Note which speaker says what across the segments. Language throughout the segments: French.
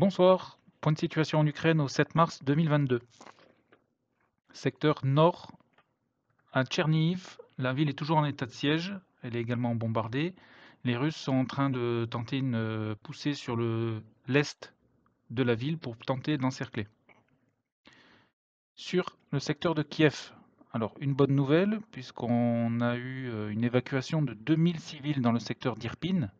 Speaker 1: Bonsoir, point de situation en Ukraine au 7 mars 2022. Secteur nord, à Tcherniv, la ville est toujours en état de siège, elle est également bombardée. Les Russes sont en train de tenter une euh, poussée sur l'est de la ville pour tenter d'encercler. Sur le secteur de Kiev, alors une bonne nouvelle, puisqu'on a eu euh, une évacuation de 2000 civils dans le secteur d'Irpine,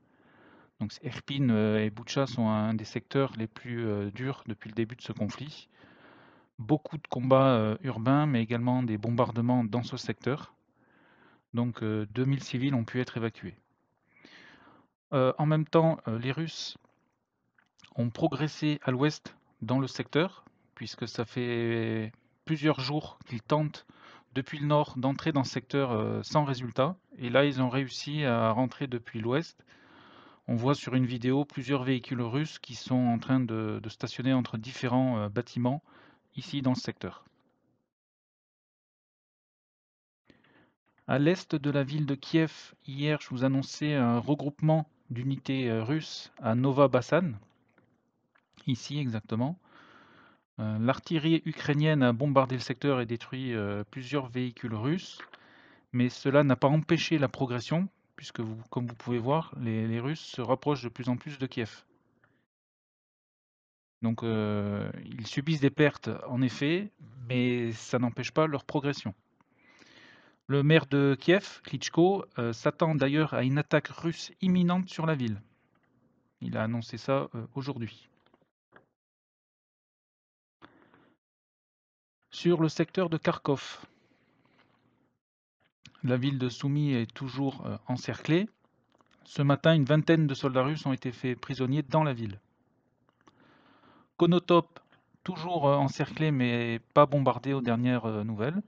Speaker 1: donc Erpin euh, et Boucha sont un des secteurs les plus euh, durs depuis le début de ce conflit. Beaucoup de combats euh, urbains, mais également des bombardements dans ce secteur. Donc 2000 civils ont pu être évacués. en même temps, les Russes ont progressé à l'ouest dans le secteur, puisque ça fait plusieurs jours qu'ils tentent depuis le nord d'entrer dans ce secteur sans résultat. Et là, ils ont réussi à rentrer depuis l'ouest on voit sur une vidéo plusieurs véhicules russes qui sont en train de, stationner entre différents euh, bâtiments ici dans ce secteur. À l'est de la ville de Kiev, hier, je vous annonçais un regroupement d'unités euh, russes à Nova Bassan, ici exactement. Euh, l'artillerie ukrainienne a bombardé le secteur et détruit plusieurs véhicules russes, mais cela n'a pas empêché la progression puisque vous, comme vous pouvez voir, les, Russes se rapprochent de plus en plus de Kiev. Donc euh, ils subissent des pertes, en effet, mais ça n'empêche pas leur progression. Le maire de Kiev, Klitschko, euh, s'attend d'ailleurs à une attaque russe imminente sur la ville. Il a annoncé ça euh, aujourd'hui. Sur le secteur de Kharkov, la ville de Soumy est toujours euh, encerclée. Ce matin, une vingtaine de soldats russes ont été faits prisonniers dans la ville. Konotop, toujours euh, encerclé mais pas bombardé aux dernières euh, nouvelles.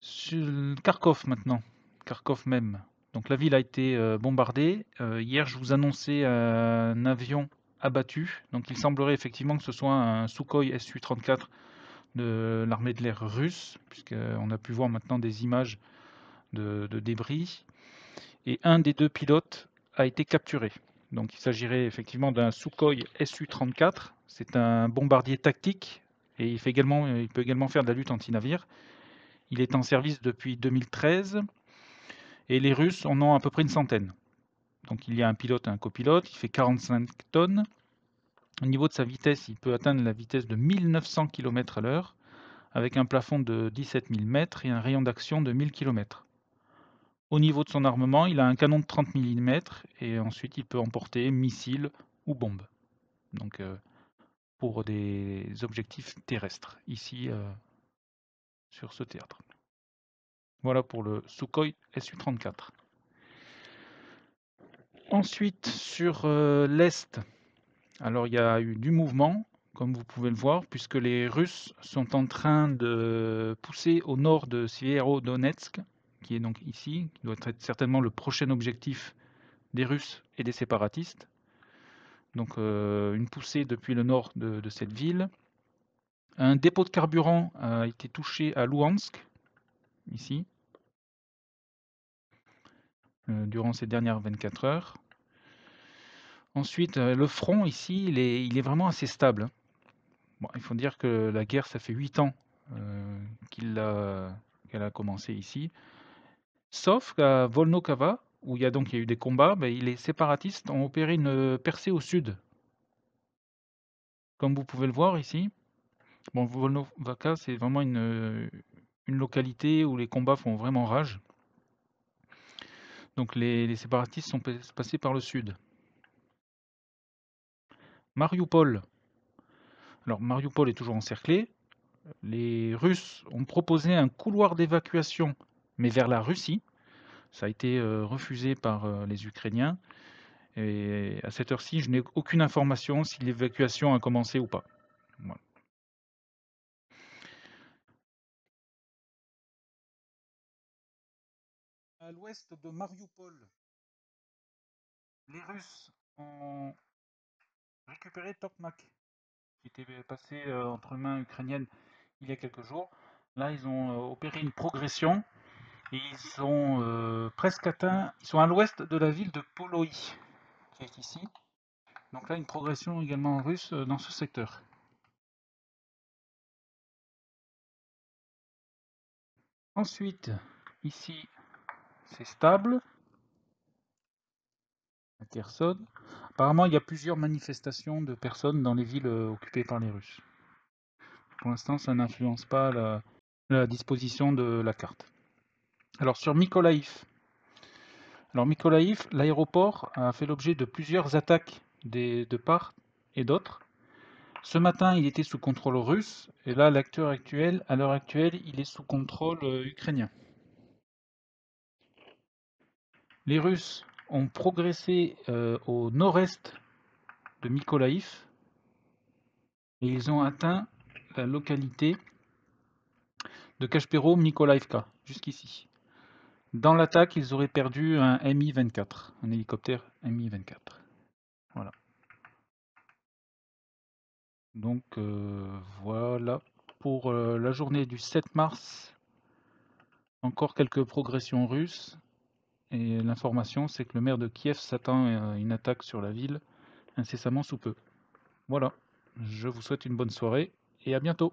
Speaker 1: Sur Kharkov maintenant, Kharkov même. Donc la ville a été bombardée. hier, je vous annonçais un avion abattu. Donc il semblerait effectivement que ce soit un Sukhoi Su-34 de l'armée de l'air russe, puisqu'on a pu voir maintenant des images de, débris. Et un des deux pilotes a été capturé. Donc il s'agirait effectivement d'un Sukhoi Su-34. C'est un bombardier tactique et il, fait également, il peut également faire de la lutte anti-navire. Il est en service depuis 2013 et les Russes en ont à peu près une centaine. Donc il y a un pilote et un copilote, il fait 45 tonnes. Au niveau de sa vitesse, il peut atteindre la vitesse de 1900 km à l'heure, avec un plafond de 17 000 mètres et un rayon d'action de 1000 km. Au niveau de son armement, il a un canon de 30 mm et ensuite il peut emporter missiles ou bombes. Donc euh, pour des objectifs terrestres, ici euh, sur ce théâtre. Voilà pour le Sukhoi Su-34. Ensuite, sur euh, l'Est, alors il y a eu du mouvement, comme vous pouvez le voir, puisque les Russes sont en train de pousser au nord de Sierodonetsk, qui est donc ici, qui doit être certainement le prochain objectif des Russes et des séparatistes. Donc euh, une poussée depuis le nord de, cette ville. Un dépôt de carburant a été touché à Louhansk, ici, euh, durant ces dernières 24 heures. Ensuite, euh, le front ici, il est vraiment assez stable, hein. il faut dire que la guerre, ça fait 8 ans, euh, qu'elle a commencé ici. Sauf qu'à Volnokava, où il y a donc il eu des combats, ben, les séparatistes ont opéré une, percée au sud. Comme vous pouvez le voir ici, bon, c'est vraiment une, localité où les combats font vraiment rage. Donc les séparatistes sont passés par le sud. Mariupol. Alors Mariupol est toujours encerclé. Les Russes ont proposé un couloir d'évacuation, mais vers la Russie. Ça a été euh, refusé par euh, les Ukrainiens. Et à cette heure-ci, je n'ai aucune information si l'évacuation a commencé ou pas. À l'ouest de Mariupol, les Russes ont récupéré Topmak, qui était euh, passé euh, entre mains ukrainiennes il y a quelques jours. Là, ils ont euh, opéré une progression et ils sont presque atteints. Ils sont à l'ouest de la ville de Poloï qui est ici. Donc là, une progression également russe dans ce secteur. Ensuite, ici, c'est stable à Apparemment, il y a plusieurs manifestations de personnes dans les villes euh, occupées par les Russes. Pour l'instant, ça n'influence pas la, disposition de la carte. Alors sur Mykolaiv. Alors Mykolaiv, l'aéroport a fait l'objet de plusieurs attaques de part et d'autre. Ce matin, il était sous contrôle russe, et là, l'acteur actuel, à l'heure actuelle, il est sous contrôle euh, ukrainien. Les Russes ont progressé euh, au nord-est de Mykolaïf et ils ont atteint la localité de Kashpero Mykolaïvka, jusqu'ici. Dans l'attaque, ils auraient perdu un Mi-24, un hélicoptère Mi-24. Voilà. Donc euh, voilà pour euh, la journée du 7 mars. Encore quelques progressions russes. Et l'information, c'est que le maire de Kiev s'attend à euh, une attaque sur la ville incessamment sous peu. Voilà, je vous souhaite une bonne soirée et à bientôt.